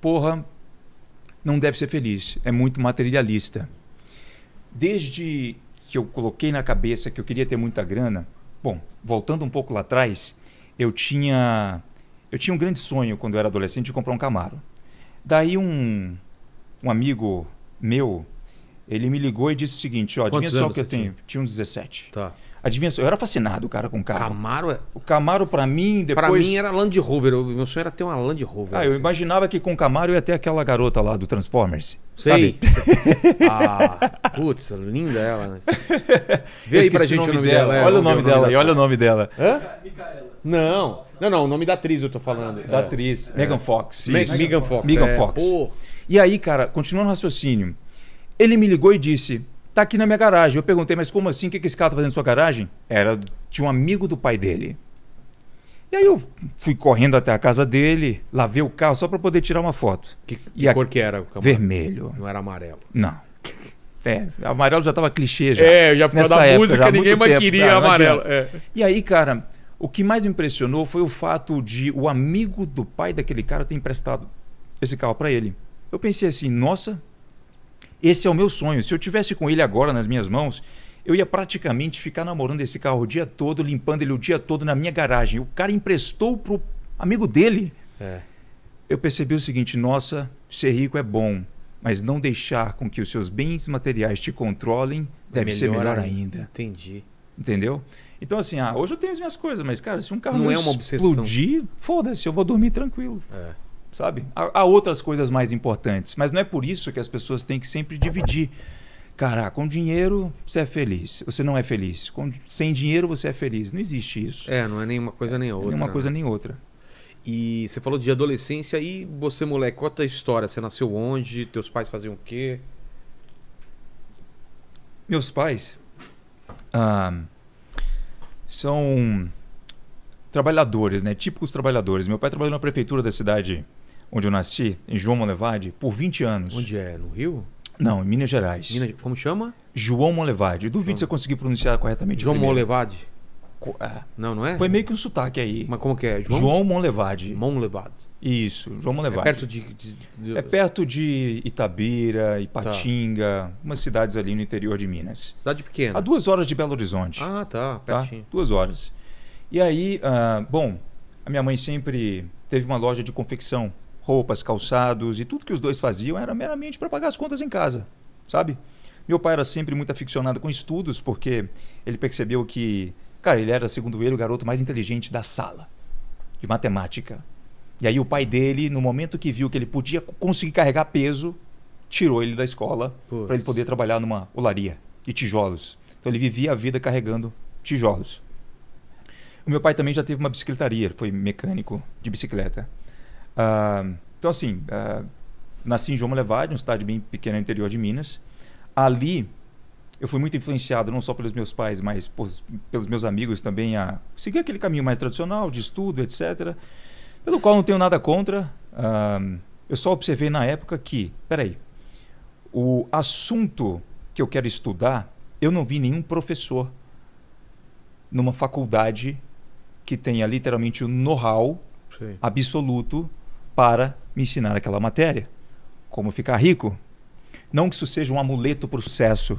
porra, não deve ser feliz, é muito materialista. Desde que eu coloquei na cabeça que eu queria ter muita grana, bom, voltando um pouco lá atrás, eu tinha eu tinha um grande sonho quando eu era adolescente de comprar um Camaro. Daí um um amigo meu ele me ligou e disse o seguinte: ó, adivinha só o que eu tenho? Tinha? Tinha uns 17. Tá. Adivinha só, eu era fascinado, cara, com carro. Camaro é... O Camaro, para mim, depois. Para mim era Land Rover. O meu sonho era ter uma Land Rover. Ah, assim. eu imaginava que com o Camaro ia ter aquela garota lá do Transformers. Sei. Sabe? ah, putz, linda ela. Né? Vê aí pra gente o nome dela. dela. É, olha o nome dela, olha o nome dela. Hã? Não. Não, não, o nome da atriz eu tô falando. Da é. atriz. É. Megan Fox. Megan Fox. Megan Fox. É. Fox. E aí, cara, continuando o raciocínio. Ele me ligou e disse: tá aqui na minha garagem. Eu perguntei, mas como assim? O que esse cara tá fazendo na sua garagem? Era de um amigo do pai dele. E aí eu fui correndo até a casa dele, lavei o carro só para poder tirar uma foto. Que, que a... cor que era? O vermelho. Não era amarelo. Não. É, amarelo já tava clichê já. É, já por Nessa da época, música ninguém mais tempo, queria cara, ah, amarelo. É. E aí, cara, o que mais me impressionou foi o fato de o amigo do pai daquele cara ter emprestado esse carro para ele. Eu pensei assim, nossa, esse é o meu sonho. Se eu tivesse com ele agora nas minhas mãos, eu ia praticamente ficar namorando esse carro o dia todo, limpando ele o dia todo na minha garagem. O cara emprestou pro amigo dele. É. Eu percebi o seguinte: nossa, ser rico é bom, mas não deixar com que os seus bens materiais te controlem deve melhor ser melhor ainda. ainda. Entendi. Entendeu? Então, assim, ah, hoje eu tenho as minhas coisas, mas, cara, se um carro não, não é uma explodir, foda-se, eu vou dormir tranquilo. É sabe? Há, há outras coisas mais importantes, mas não é por isso que as pessoas têm que sempre dividir. Cara, com dinheiro você é feliz. Você não é feliz. Com, sem dinheiro você é feliz. Não existe isso. É, não é nenhuma coisa nem é outra. nenhuma né? coisa nem outra. E você falou de adolescência e você, moleque, conta a história. Você nasceu onde? Teus pais faziam o quê? Meus pais ah, são trabalhadores, né? Típicos trabalhadores. Meu pai trabalhou na prefeitura da cidade onde eu nasci, em João Molevade, por 20 anos. Onde é? No Rio? Não, em Minas Gerais. Minas, como chama? João Molevade. Duvido ah. se eu consegui pronunciar corretamente. João Molevade? É. Não, não é? Foi meio que um sotaque aí. Mas como que é? João, João Monlevade. Monlevade. Isso, João Monlevade. É perto de, de, de... É perto de Itabira, Ipatinga, tá. umas cidades ali no interior de Minas. Cidade pequena. A duas horas de Belo Horizonte. Ah, tá, tá? pertinho. Tá? Duas horas. E aí, uh, bom, a minha mãe sempre teve uma loja de confecção roupas, calçados e tudo que os dois faziam era meramente para pagar as contas em casa, sabe? Meu pai era sempre muito aficionado com estudos porque ele percebeu que, cara, ele era, segundo ele, o garoto mais inteligente da sala de matemática. E aí o pai dele, no momento que viu que ele podia conseguir carregar peso, tirou ele da escola para ele poder trabalhar numa olaria de tijolos. Então ele vivia a vida carregando tijolos. O meu pai também já teve uma bicicletaria, foi mecânico de bicicleta. Uh, então, assim, uh, nasci em João Levade, uma cidade bem pequena no interior de Minas. Ali, eu fui muito influenciado não só pelos meus pais, mas por, pelos meus amigos também a seguir aquele caminho mais tradicional de estudo, etc. Pelo qual não tenho nada contra. Uh, eu só observei na época que, peraí, o assunto que eu quero estudar, eu não vi nenhum professor numa faculdade que tenha literalmente o um know-how absoluto para me ensinar aquela matéria. Como ficar rico? Não que isso seja um amuleto para o sucesso,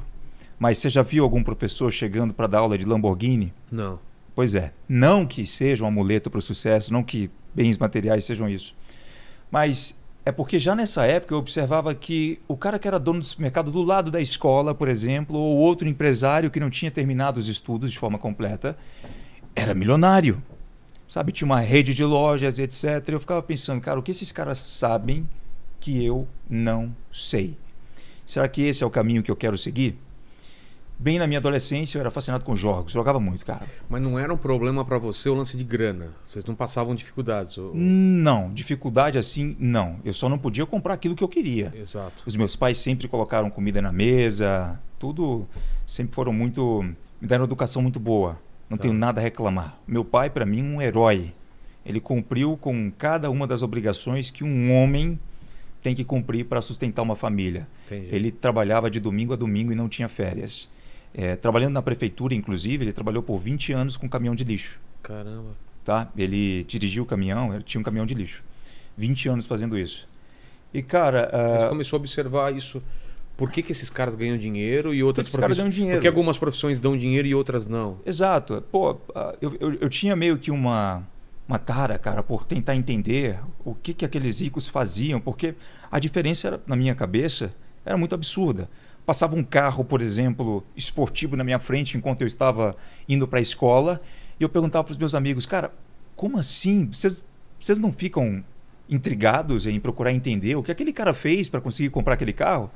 mas você já viu algum professor chegando para dar aula de Lamborghini? Não. Pois é, não que seja um amuleto para o sucesso, não que bens materiais sejam isso. Mas é porque já nessa época eu observava que o cara que era dono do supermercado do lado da escola, por exemplo, ou outro empresário que não tinha terminado os estudos de forma completa, era milionário sabe? Tinha uma rede de lojas, etc. Eu ficava pensando, cara, o que esses caras sabem que eu não sei? Será que esse é o caminho que eu quero seguir? Bem na minha adolescência eu era fascinado com jogos, jogava muito, cara. Mas não era um problema para você o lance de grana? Vocês não passavam dificuldades? Ou... Não, dificuldade assim, não. Eu só não podia comprar aquilo que eu queria. Exato. Os meus pais sempre colocaram comida na mesa, tudo. Sempre foram muito. me deram educação muito boa. Não tá. tenho nada a reclamar. Meu pai, para mim, um herói. Ele cumpriu com cada uma das obrigações que um homem tem que cumprir para sustentar uma família. Entendi. Ele trabalhava de domingo a domingo e não tinha férias. É, trabalhando na prefeitura, inclusive, ele trabalhou por 20 anos com caminhão de lixo. Caramba. Tá? Ele dirigiu o caminhão, ele tinha um caminhão de lixo. 20 anos fazendo isso. E, cara. Uh... Ah, Você começou a observar isso por que, que esses caras ganham dinheiro e outras por que profissões. Ganham dinheiro? Porque algumas profissões dão dinheiro e outras não. Exato. Pô, ah, eu, eu, eu tinha meio que uma, uma tara, cara, por tentar entender o que, que aqueles ricos faziam, porque a diferença era, na minha cabeça era muito absurda. Passava um carro, por exemplo, esportivo na minha frente enquanto eu estava indo para a escola e eu perguntava para os meus amigos, cara, como assim? Vocês, vocês não ficam intrigados em procurar entender o que aquele cara fez para conseguir comprar aquele carro?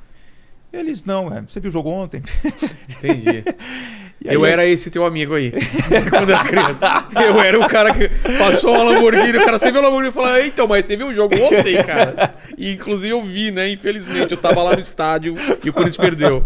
Eles não, é. você viu o jogo ontem? Entendi. eu era esse teu amigo aí. quando eu Eu era o cara que passou uma Lamborghini, o cara sempre viu a Lamborghini e falou: Então, mas você viu o jogo ontem, cara? E inclusive eu vi, né? Infelizmente, eu tava lá no estádio e o Corinthians perdeu.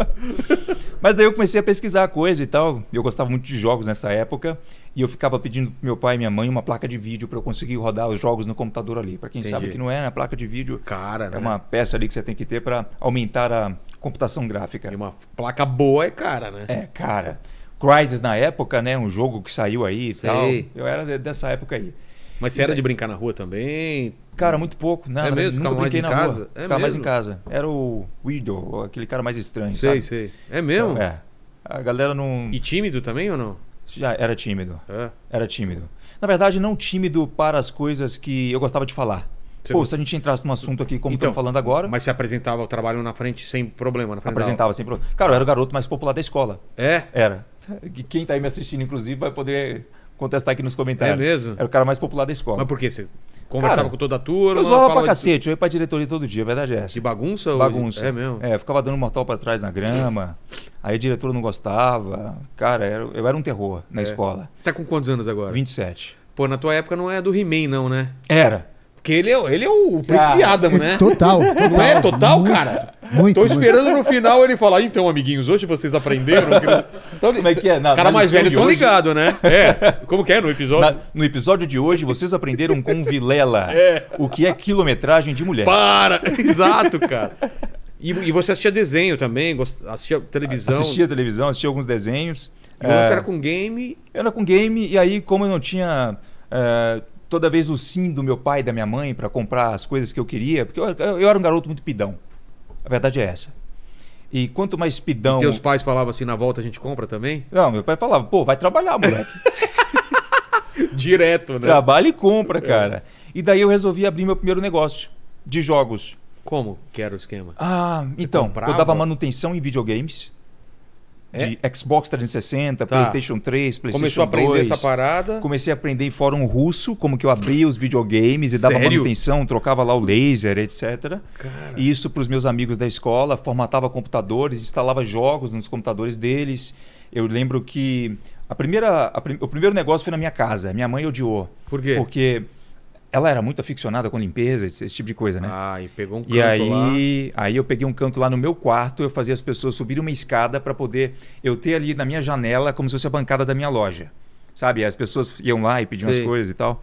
Mas daí eu comecei a pesquisar a coisa e tal. Eu gostava muito de jogos nessa época. E eu ficava pedindo pro meu pai e minha mãe uma placa de vídeo para eu conseguir rodar os jogos no computador ali. Para quem Entendi. sabe que não é, né? a placa de vídeo Cara, é né? uma peça ali que você tem que ter para aumentar a computação gráfica. E uma placa boa é cara, né? É, cara. Crisis na época, né? Um jogo que saiu aí e Sei. tal. Eu era dessa época aí. Mas você era de brincar na rua também? Cara, muito pouco. Não, é mesmo? Nunca brinquei na casa? rua. É Ficava mais em casa. Era o weirdo, aquele cara mais estranho, sei, sabe? Sei, É mesmo? Então, é. A galera não... E tímido também ou não? Já era tímido. É. Era tímido. Na verdade, não tímido para as coisas que eu gostava de falar. Sim. Pô, se a gente entrasse num assunto aqui como então, estamos falando agora. Mas você apresentava o trabalho na frente sem problema, na frente Apresentava sem problema. Cara, eu era o garoto mais popular da escola. É? Era. Quem está aí me assistindo, inclusive, vai poder contestar aqui nos comentários. É mesmo? Era o cara mais popular da escola. Mas por quê? Você conversava cara, com toda a turma? Eu zoava pra cacete, de... eu ia pra diretoria todo dia, verdade é essa. De bagunça? Bagunça. É mesmo? É, ficava dando mortal pra trás na grama, aí a diretora não gostava. Cara, eu era um terror na é. escola. Você tá com quantos anos agora? 27. Pô, na tua época não é do He-Man não, né? Era. Porque ele é, ele é o príncipe Adam, né? Total, total. Não é total, muito, cara? Muito. Tô esperando muito. no final ele falar, então, amiguinhos, hoje vocês aprenderam. Então, Como é que é? Na, cara mais velho, tão hoje... ligado, né? É. Como que é no episódio? Na, no episódio de hoje, vocês aprenderam com Vilela é. o que é quilometragem de mulher. Para! Exato, cara. E, e você assistia desenho também, assistia televisão. Assistia televisão, assistia alguns desenhos. E você é... era com game? Era com game, e aí, como eu não tinha. É toda vez o sim do meu pai e da minha mãe para comprar as coisas que eu queria, porque eu, eu, era um garoto muito pidão. A verdade é essa. E quanto mais pidão. E teus pais falavam assim, na volta a gente compra também? Não, meu pai falava, pô, vai trabalhar, moleque. Direto, né? Trabalha e compra, cara. E daí eu resolvi abrir meu primeiro negócio de jogos. Como que era o esquema? Ah, Você então, comprava? eu dava manutenção em videogames. É. de Xbox 360, tá. PlayStation 3, PlayStation Começou 2. Começou a aprender essa parada? Comecei a aprender em fórum russo, como que eu abria os videogames e dava Sério? manutenção, trocava lá o laser, etc. Cara. E isso para os meus amigos da escola, formatava computadores, instalava jogos nos computadores deles. Eu lembro que a primeira, a prim o primeiro negócio foi na minha casa. Minha mãe odiou. Por quê? Porque ela era muito aficionada com limpeza, esse, esse tipo de coisa, né? Ah, e pegou um canto e aí, lá. aí eu peguei um canto lá no meu quarto, eu fazia as pessoas subirem uma escada para poder eu ter ali na minha janela como se fosse a bancada da minha loja. Sabe? As pessoas iam lá e pediam Sim. as coisas e tal.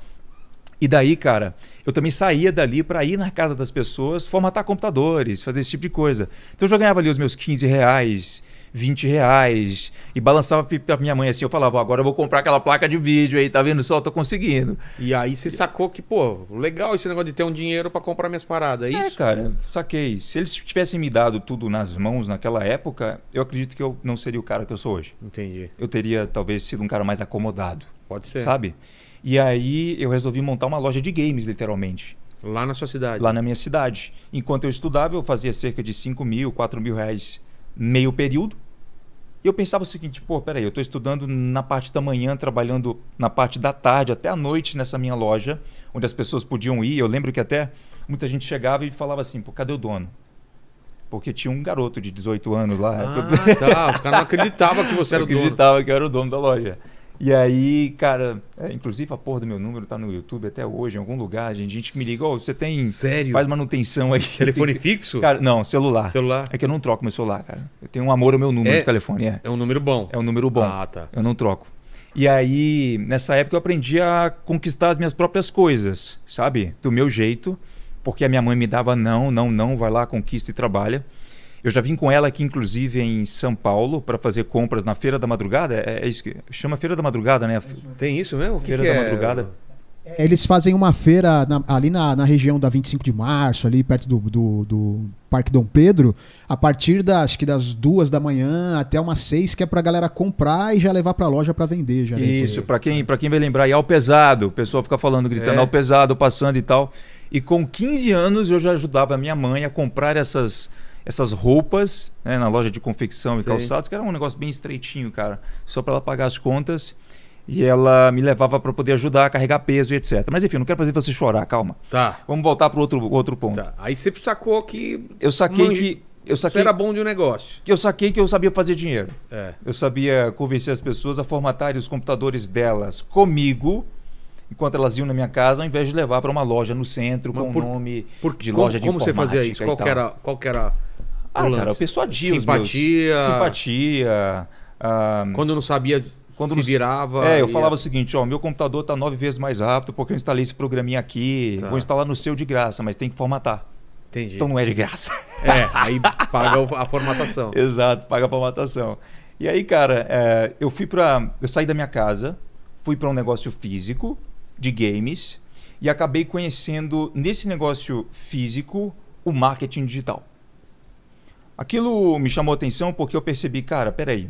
E daí, cara, eu também saía dali para ir na casa das pessoas, formatar computadores, fazer esse tipo de coisa. Então eu já ganhava ali os meus 15 reais, 20 reais. E balançava pra minha mãe assim, eu falava, agora eu vou comprar aquela placa de vídeo aí, tá vendo só? Eu tô conseguindo. E aí você sacou que, pô, legal esse negócio de ter um dinheiro para comprar minhas paradas, é, é isso? cara, saquei. Se eles tivessem me dado tudo nas mãos naquela época, eu acredito que eu não seria o cara que eu sou hoje. Entendi. Eu teria talvez sido um cara mais acomodado. Pode ser. Sabe? E aí eu resolvi montar uma loja de games, literalmente. Lá na sua cidade? Lá na minha cidade. Enquanto eu estudava, eu fazia cerca de 5 mil, 4 mil reais meio período. E eu pensava o seguinte, pô, peraí, eu estou estudando na parte da manhã, trabalhando na parte da tarde até a noite nessa minha loja, onde as pessoas podiam ir. Eu lembro que até muita gente chegava e falava assim, pô, cadê o dono? Porque tinha um garoto de 18 anos lá. Ah, tá. Os caras não acreditavam que você era o dono. Acreditava que eu era o dono da loja. E aí, cara, é, inclusive a porra do meu número tá no YouTube até hoje, em algum lugar, a gente me liga, oh, você tem. Sério? Faz manutenção aí. Telefone fixo? Cara, não, celular. Celular. É que eu não troco meu celular, cara. Eu tenho um amor ao meu número é, de telefone, é. É um número bom. É um número bom. Ah, tá. Eu não troco. E aí, nessa época, eu aprendi a conquistar as minhas próprias coisas, sabe? Do meu jeito, porque a minha mãe me dava não, não, não, vai lá, conquista e trabalha. Eu já vim com ela aqui, inclusive, em São Paulo, para fazer compras na Feira da Madrugada. É, é, isso que chama Feira da Madrugada, né? Tem isso mesmo? Feira que que da é? Madrugada. Eles fazem uma feira na, ali na, na, região da 25 de março, ali perto do, do, do Parque Dom Pedro, a partir da, acho que das duas da manhã até umas seis, que é a galera comprar e já levar para a loja para vender. Já né? Isso, para quem, quem vai lembrar, e ao pesado, o pessoal fica falando, gritando é. ao pesado, passando e tal. E com 15 anos eu já ajudava a minha mãe a comprar essas essas roupas né, na loja de confecção Sim. e calçados, que era um negócio bem estreitinho, cara, só para ela pagar as contas. E ela me levava para poder ajudar a carregar peso e etc. Mas enfim, não quero fazer você chorar, calma. Tá. Vamos voltar para outro outro ponto. Tá. Aí você sacou que eu saquei Manjo. que eu saquei, Isso era bom de um negócio. Que eu saquei que eu sabia fazer dinheiro. É. Eu sabia convencer as pessoas a formatarem os computadores delas comigo, enquanto elas iam na minha casa, ao invés de levar para uma loja no centro Mas com o um nome por, de loja como, de informática. Como você fazia isso? Qual era, qual era ah, o cara, eu persuadia simpatia, meus... Simpatia. Ah, quando não sabia quando se virava. É, eu ia. falava o seguinte: ó, meu computador tá nove vezes mais rápido porque eu instalei esse programinha aqui. Tá. Vou instalar no seu de graça, mas tem que formatar. Entendi. Então não é de graça. É, aí paga a formatação. Exato, paga a formatação. E aí, cara, é, eu fui para, eu saí da minha casa, fui para um negócio físico de games e acabei conhecendo nesse negócio físico o marketing digital. Aquilo me chamou atenção porque eu percebi, cara, peraí,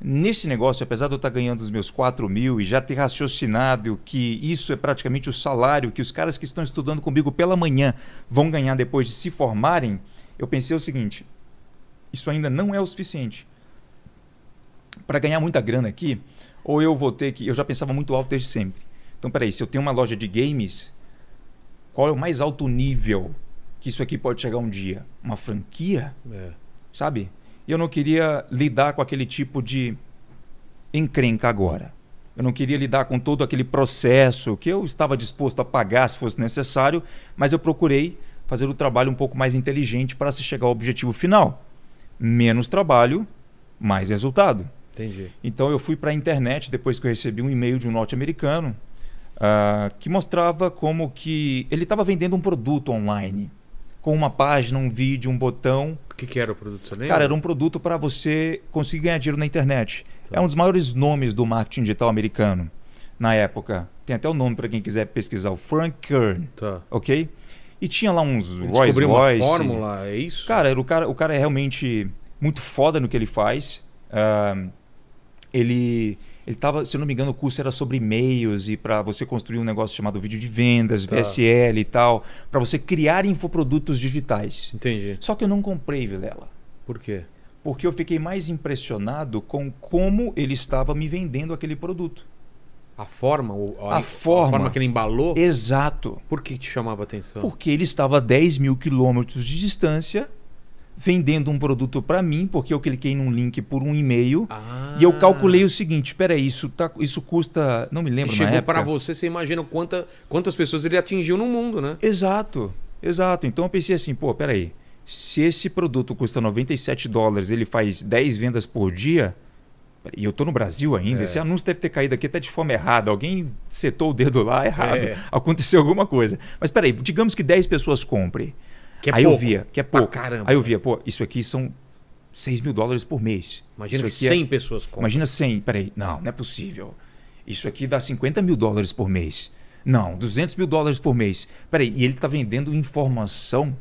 Nesse negócio, apesar de eu estar tá ganhando os meus 4 mil e já ter raciocinado que isso é praticamente o salário que os caras que estão estudando comigo pela manhã vão ganhar depois de se formarem, eu pensei o seguinte: isso ainda não é o suficiente. Para ganhar muita grana aqui, ou eu vou ter que. Eu já pensava muito alto desde sempre. Então, peraí, se eu tenho uma loja de games, qual é o mais alto nível que isso aqui pode chegar um dia. Uma franquia? É. Sabe? E eu não queria lidar com aquele tipo de encrenca agora. Eu não queria lidar com todo aquele processo que eu estava disposto a pagar se fosse necessário, mas eu procurei fazer o trabalho um pouco mais inteligente para se chegar ao objetivo final. Menos trabalho, mais resultado. Entendi. Então eu fui para a internet depois que eu recebi um e-mail de um norte-americano uh, que mostrava como que ele estava vendendo um produto online com uma página, um vídeo, um botão. O que, que era o produto? também? Cara, era um produto para você conseguir ganhar dinheiro na internet. Tá. É um dos maiores nomes do marketing digital americano na época. Tem até o um nome para quem quiser pesquisar, o Frank Kern. Tá. Ok? E tinha lá uns Ele Royce Descobriu uma fórmula, é isso? Cara, era o cara, o cara é realmente muito foda no que ele faz. Uh, ele ele estava, se eu não me engano, o curso era sobre e-mails e para você construir um negócio chamado vídeo de vendas, tá. VSL e tal, para você criar infoprodutos digitais. Entendi. Só que eu não comprei, Vilela. Por quê? Porque eu fiquei mais impressionado com como ele estava me vendendo aquele produto. A forma, a, a, forma, a forma que ele embalou? Exato. Por que te chamava atenção? Porque ele estava a 10 mil quilômetros de distância vendendo um produto para mim, porque eu cliquei num link por um e-mail ah. E eu calculei o seguinte: peraí, isso, tá, isso custa. Não me lembro, Chegou para você, você imagina quanta, quantas pessoas ele atingiu no mundo, né? Exato, exato. Então eu pensei assim: pô, peraí, se esse produto custa 97 dólares, ele faz 10 vendas por dia. E eu tô no Brasil ainda, é. esse anúncio deve ter caído aqui até de forma errada. Alguém setou o dedo lá errado. É. Aconteceu alguma coisa. Mas peraí, digamos que 10 pessoas comprem. Que é aí pouco. eu via, que é pouco. caramba. Aí eu via, pô, isso aqui são 6 mil dólares por mês. Imagina isso 100 é... pessoas compram. Imagina 100, peraí. Não, não é possível. Isso aqui dá 50 mil dólares por mês. Não, 200 mil dólares por mês. Peraí, e ele está vendendo informação?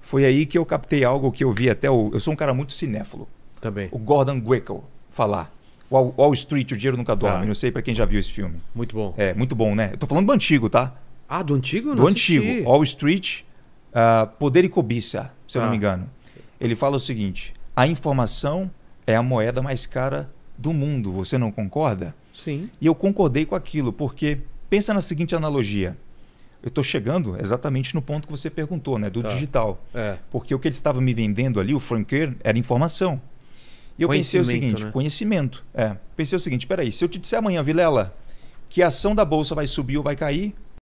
Foi aí que eu captei algo que eu vi até o... Eu sou um cara muito cinéfilo. Também. Tá o Gordon Gekko falar. Wall, Wall Street, o dinheiro nunca dorme. Tá. Não sei para quem já viu esse filme. Muito bom. É, muito bom, né? Eu tô falando do antigo, tá? Ah, do antigo? Não do assisti. antigo. Wall Street, uh, Poder e Cobiça, se tá. eu não tá. me engano. Ele fala o seguinte a informação é a moeda mais cara do mundo, você não concorda? Sim. E eu concordei com aquilo, porque pensa na seguinte analogia. Eu estou chegando exatamente no ponto que você perguntou, né? Do tá. digital. É. Porque o que ele estava me vendendo ali, o Franker, era informação. E eu pensei o seguinte, né? conhecimento. É. Pensei o seguinte, peraí, se eu te disser amanhã, Vilela, que a ação da Bolsa vai subir ou vai cair,